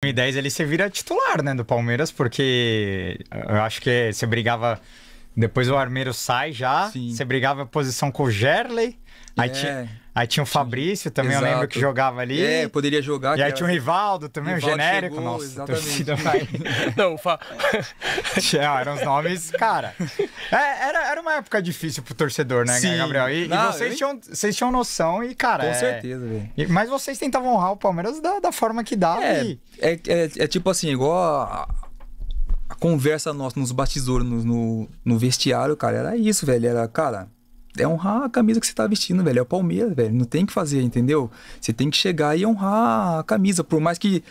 2010 ele se vira titular, né, do Palmeiras, porque eu acho que você brigava depois o Armeiro sai já. Sim. Você brigava a posição com o Gerley. É. Aí, tinha, aí tinha o Fabrício também, Exato. eu lembro que jogava ali. É, poderia jogar. E aí tinha o Rivaldo também, Rivaldo o genérico. Chegou, Nossa, exatamente. torcida vai. Não, fa... ah, eram os nomes, cara. É, era, era uma época difícil pro torcedor, né, Sim. Gabriel? E, Não, e vocês, eu... tinham, vocês tinham noção e, cara. Com é... certeza, velho. Mas vocês tentavam honrar o Palmeiras da, da forma que dava. É, e... é, é, é tipo assim, igual a a conversa nossa nos bastidores, no, no, no, vestiário, cara, era isso, velho. Era, cara, é honrar a camisa que você tá vestindo, velho. É o Palmeiras, velho. Não tem que fazer, entendeu? Você tem que chegar e honrar a camisa. Por mais que,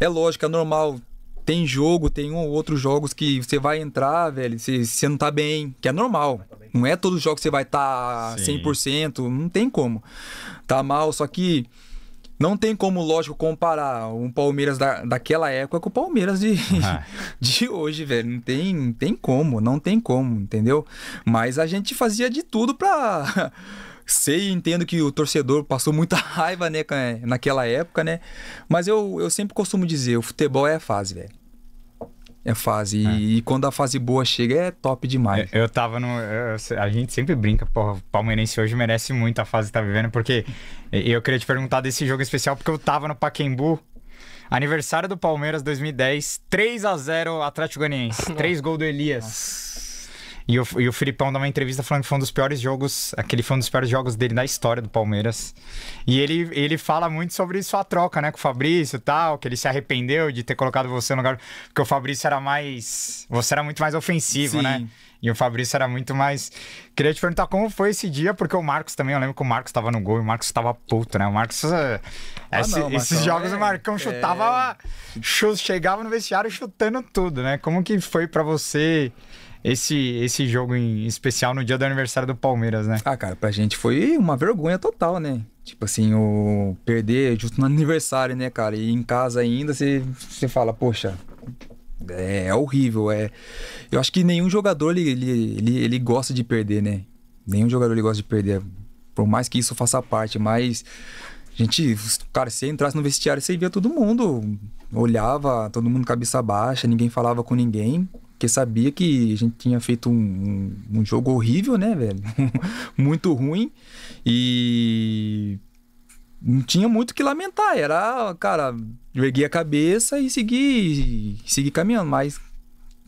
é lógico, é normal. Tem jogo, tem um ou outros jogos que você vai entrar, velho, você, você não tá bem, que é normal. Não é todo jogo que você vai estar tá 100%, não tem como. Tá mal, só que não tem como, lógico, comparar um Palmeiras da, daquela época com o Palmeiras de, ah. de hoje, velho. Não tem, tem como, não tem como, entendeu? Mas a gente fazia de tudo pra. Sei e entendo que o torcedor passou muita raiva né, naquela época, né? Mas eu, eu sempre costumo dizer: o futebol é a fase, velho. É fase. É. E, quando a fase boa chega, é top demais. Eu, eu tava no. Eu, a gente sempre brinca, porra, o Palmeirense hoje merece muito a fase que tá vivendo, porque eu queria te perguntar desse jogo especial, porque eu tava no Paquembu Aniversário do Palmeiras 2010, 3 a 0 Atlético Goianiense. 3 gols do Elias. Nossa. E o, e o Filipão dá uma entrevista falando que foi um dos piores jogos, aquele foi um dos piores jogos dele na história do Palmeiras. E ele, ele fala muito sobre sua troca, né, com o Fabrício e tal, que ele se arrependeu de ter colocado você no lugar. Porque o Fabrício era mais. Você era muito mais ofensivo, né? Sim. né? E o Fabrício era muito mais. Queria te perguntar como foi esse dia, porque o Marcos também, eu lembro que o Marcos estava no gol e o Marcos estava puto, né? O Marcos. Eh, ah, esse, não, esses jogos é, o Marcão chutava. É... Chegava no vestiário chutando tudo, né? Como que foi para você esse, esse jogo em especial no dia do aniversário do Palmeiras, né? Ah, cara, pra gente foi uma vergonha total, né? Tipo assim, o perder justo no aniversário, né, cara? E em casa ainda você, fala, poxa, é, é horrível. É... Eu acho que nenhum jogador ele, ele, ele, ele, gosta de perder, né? Nenhum jogador ele gosta de perder. Por mais que isso faça parte, mas. Gente, cara, se entrasse no vestiário, você via todo mundo. Olhava, todo mundo cabeça baixa, ninguém falava com ninguém porque sabia que a gente tinha feito um, um, jogo horrível, né, velho? muito ruim. E não tinha muito o que lamentar. Era, cara, eu ergui a cabeça e segui, segui caminhando. Mas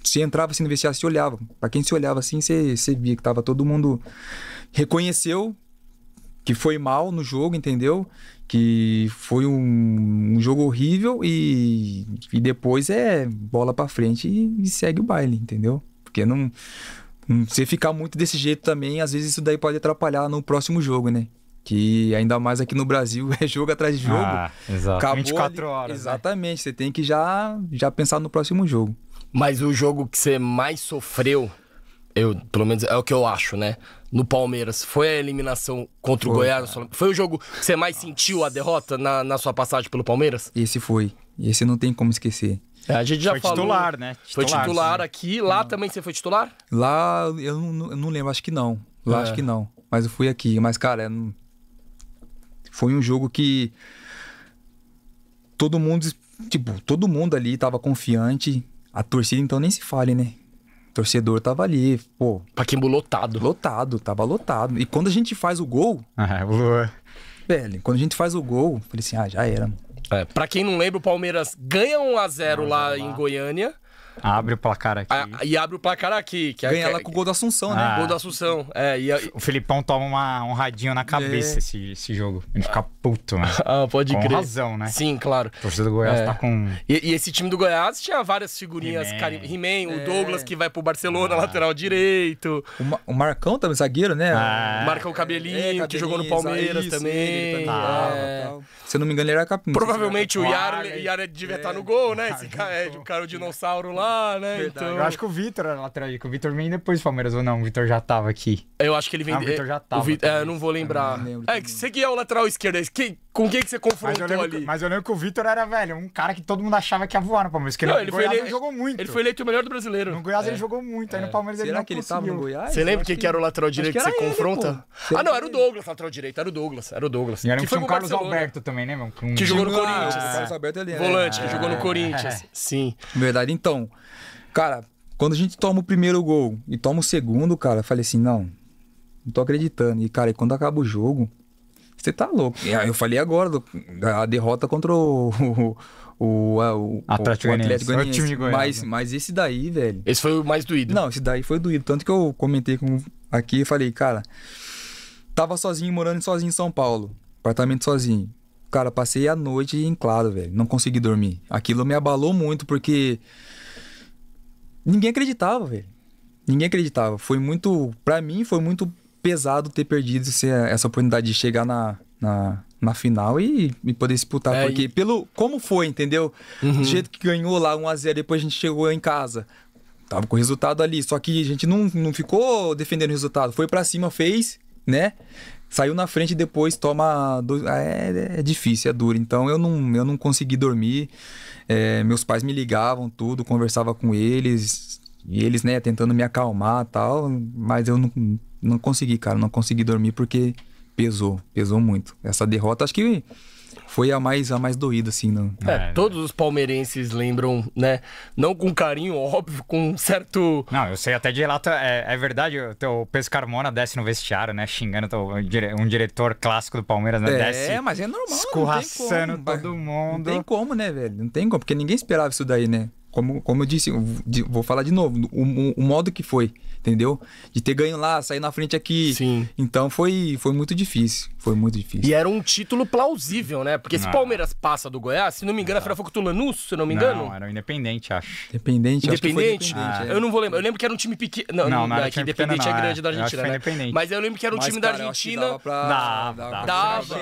se entrava assim no vestiário, se olhava. Para quem se olhava assim, você, você via que tava todo mundo reconheceu que foi mal no jogo, entendeu? que foi um, um, jogo horrível e, e depois é bola para frente e, e, segue o baile, entendeu? Porque não, não você ficar muito desse jeito também, às vezes isso daí pode atrapalhar no próximo jogo, né? Que ainda mais aqui no Brasil é jogo atrás de jogo. Ah, exato. 24 horas. Né? exatamente, né? você tem que já já pensar no próximo jogo. Mas o jogo que você mais sofreu, eu pelo menos é o que eu acho, né? no Palmeiras foi a eliminação contra o Goiás? Cara. Foi o jogo que você mais sentiu a derrota na, na sua passagem pelo Palmeiras? Esse foi. Esse não tem como esquecer. É, a gente já foi falou. titular, né? foi titular, aqui. Lá não. também você foi titular? Lá, eu não, eu não lembro, acho que não. Lá é. acho que não. Mas eu fui aqui. Mas, cara, é foi um jogo que todo mundo, tipo, todo mundo ali tava confiante. A torcida, então, nem se fale, né? torcedor tava ali, pô. Paquimbu lotado. Lotado, tava lotado. E quando a gente faz o gol. Ah, boa. Velho, quando a gente faz o gol, falei assim, ah, já era. Mano. É, pra quem não lembra, o Palmeiras ganha 1x0 ah, lá, lá, em Goiânia. Abre o placar aqui. A, ah, e abre o placar aqui. Que é Ganha ela é com o gol da Assunção, né? Ah, gol da Assunção. É, e a... O Filipão toma uma, um radinho na cabeça é. esse, esse jogo. Ele fica puto, né? Ah, pode com crer. Com razão, né? Sim, claro. O torcedor do Goiás é. tá com... E, e, esse time do Goiás tinha várias figurinhas. He-Man, cari... He-Man o é. Douglas que vai pro Barcelona, ah. lateral direito. O, Ma- o, Marcão também, zagueiro, né? Ah. Marcão Cabelinho, cabelinho, que jogou no Palmeiras isso, também. Tal, Se eu não me engano, ele era capim. Provavelmente o Yara devia estar tá no gol, né? Esse cara, o cara o dinossauro lá lá, né? Então... Eu acho que o Vitor era lateral direito. O Vitor vem depois do Palmeiras ou não? O Vitor já tava aqui. Eu acho que ele vem. Ah, o Vitor já tava. O Vitor... É, não vou lembrar. Eu ah, não é, você que é o lateral esquerdo. Quem, com quem que você confrontou mas ali? Mas eu lembro que o Vitor era, velho, um cara que todo mundo achava que ia voar no Palmeiras. Que não, ele, Goiás, ele, ele jogou muito. Ele foi eleito o melhor do brasileiro. No Goiás é. ele jogou muito, aí no é. Palmeiras Será ele não que ele tava no Goiás? Você lembra quem que era o lateral direito que, que, você ele, confronta? Ah, não, era o Douglas, lateral direito, era o Douglas, era o Douglas. E era que foi São Carlos Alberto também, né, meu? Um... Que jogou no Corinthians. Ah, é. Carlos Alberto ali, é. Volante, que jogou no Corinthians. Sim. Verdade, então. Cara, quando a gente toma o primeiro gol e toma o segundo, cara, eu falei assim, não, não tô acreditando. E, cara, quando acaba o jogo, você tá louco. Eu falei agora do, a derrota contra o. o o, o, Atlético o Mas, né? mas esse daí, velho. Esse foi o mais doído. Não, esse daí foi doído. Tanto que eu comentei com, aqui e falei, cara, tava sozinho, morando sozinho em São Paulo. Apartamento sozinho. Cara, passei a noite em claro, velho. Não consegui dormir. Aquilo me abalou muito porque. Ninguém acreditava, velho. Ninguém acreditava. Foi muito. para mim, foi muito pesado ter perdido assim, é, essa oportunidade de chegar na, na, na final e, e poder disputar. É, porque e... pelo como foi, entendeu? Uhum. Do jeito que ganhou lá 1x0, depois a gente chegou em casa. Tava com o resultado ali. Só que a gente não, não ficou defendendo o resultado. Foi para cima, fez, né? Saiu na frente e depois toma. dois. É, é, difícil, é duro. Então eu não, eu não consegui dormir. É, meus pais me ligavam, tudo, conversava com eles. E eles, né, tentando me acalmar tal, mas eu não, não consegui, cara, não consegui dormir porque pesou, pesou muito. Essa derrota, acho que foi a mais a mais doída, assim, não. Né? É, é né? todos os palmeirenses lembram, né? Não com carinho, óbvio, com um certo. Não, eu sei até de relato. É, é verdade, o teu Peso Carmona desce no vestiário, né? Xingando um diretor clássico do Palmeiras, né? É, desce. É, mas é normal. Escorraçando como, todo mundo. Não tem como, né, velho? Não tem como, porque ninguém esperava isso daí, né? como, como eu disse, vou falar de novo, o, o, modo que foi, entendeu? De ter ganho lá, sair na frente aqui. Sim. Então foi, foi muito difícil. Foi muito difícil. E era um título plausível, né? Porque se se Palmeiras passa do Goiás, se não me engano, é não. foi com o Lanús, se não me engano. Não, era o Independente, acho. Independente, Independente? Acho independente ah. é. Eu não vou lembrar. Eu lembro que era um time pequeno. Não, não, não, não é que Independente é grande da é. Argentina, né? Independente. Mas eu lembro que era um Mas, time cara, da Argentina. Dava, pra... dava,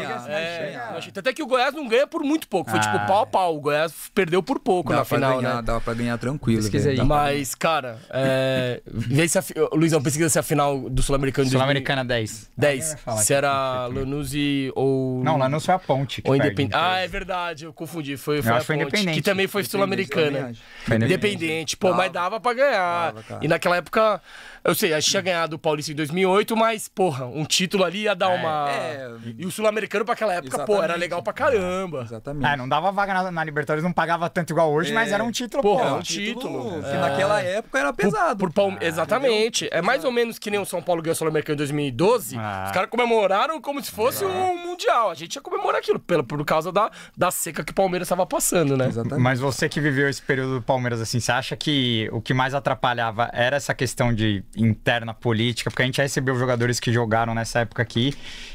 até que o Goiás não ganha por muito pouco. Foi ah, tipo pau a pau. O Goiás perdeu por pouco na final, né? pra ganhar tranquilo. Pesquisa aí. Tá Mas, cara, é, vê se a, Luizão, pesquisa se a final do Sul-Americano Sul-Americana 10. 10. se era é né? Lanús e ou. Não, Lanús foi a ponte. ou Independente. Ah, é verdade, eu confundi. Foi, foi, foi Independente. Que também foi Sul-Americana. Independente. Pô, mas dava pra ganhar. e naquela época, eu sei, a gente tinha hum. ganhado o Paulista em 2008, mas, porra, um título ali ia dar é, uma. É... E o Sul-Americano pra aquela época, pô, era legal pra caramba. É, exatamente. É, não dava vaga na, na Libertadores, não pagava tanto igual hoje, mas é. era um título. Pô, Porra, é um título. que é. naquela época era pesado. Por, por ah, Exatamente. É mais ou menos que nem o São Paulo ganhou o Sul-Americano em 2012. Ah. Os caras comemoraram como se fosse é. um Mundial. A gente ia comemorar aquilo pelo, por causa da, da seca que o Palmeiras estava passando, né? Exatamente. Mas você que viveu esse período do Palmeiras, assim, você acha que o que mais atrapalhava era essa questão de interna política? Porque a gente recebeu jogadores que jogaram nessa época aqui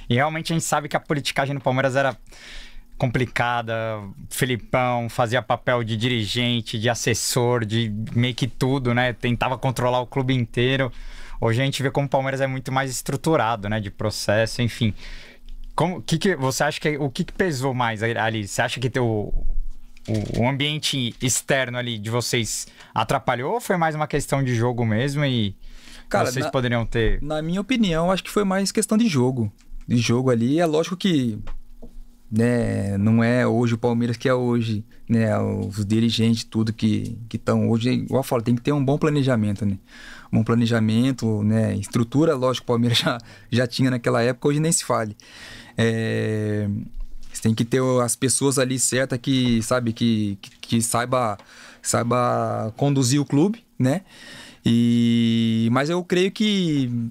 e realmente a gente sabe que a politicagem no Palmeiras era complicada. Felipão fazia papel de dirigente, de assessor, de meio que tudo, né? Tentava controlar o clube inteiro. Hoje a gente vê como o Palmeiras é muito mais estruturado, né? De processo, enfim. Como, que que, você acha que o que, que pesou mais ali? Você acha que teu, o, o ambiente externo ali de vocês atrapalhou ou foi mais uma questão de jogo mesmo e Cara, vocês na, poderiam ter? Na minha opinião, acho que foi mais questão de jogo. De jogo ali, é lógico que né, não é hoje o Palmeiras que é hoje, né, os dirigentes, tudo que estão hoje, igual eu falo, tem que ter um bom planejamento, né, um planejamento, né, estrutura, lógico, o Palmeiras já, já tinha naquela época, hoje nem se fale, é, você tem que ter as pessoas ali certas que, sabe, que, que, que saiba, saiba conduzir o clube, né, e, mas eu creio que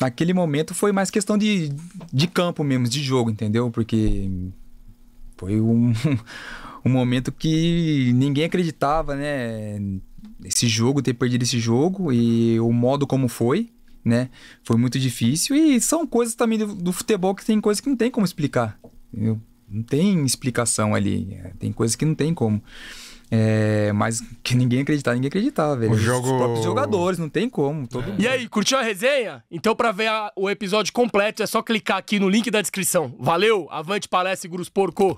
naquele momento foi mais questão de, de campo mesmo, de jogo, entendeu? Porque foi um, um momento que ninguém acreditava, né? Esse jogo, ter perdido esse jogo e o modo como foi, né? Foi muito difícil e são coisas também do, do futebol que tem coisas que não tem como explicar, entendeu? Não tem explicação ali, é, tem coisas que não tem como. É, mas que ninguém acreditava, ninguém acreditava, velho. O jogo... Os próprios jogadores, não tem como. Todo é. E aí, curtiu a resenha? Então, pra ver a, o episódio completo, é só clicar aqui no link da descrição. Valeu, avante, palestra e Grus Porco!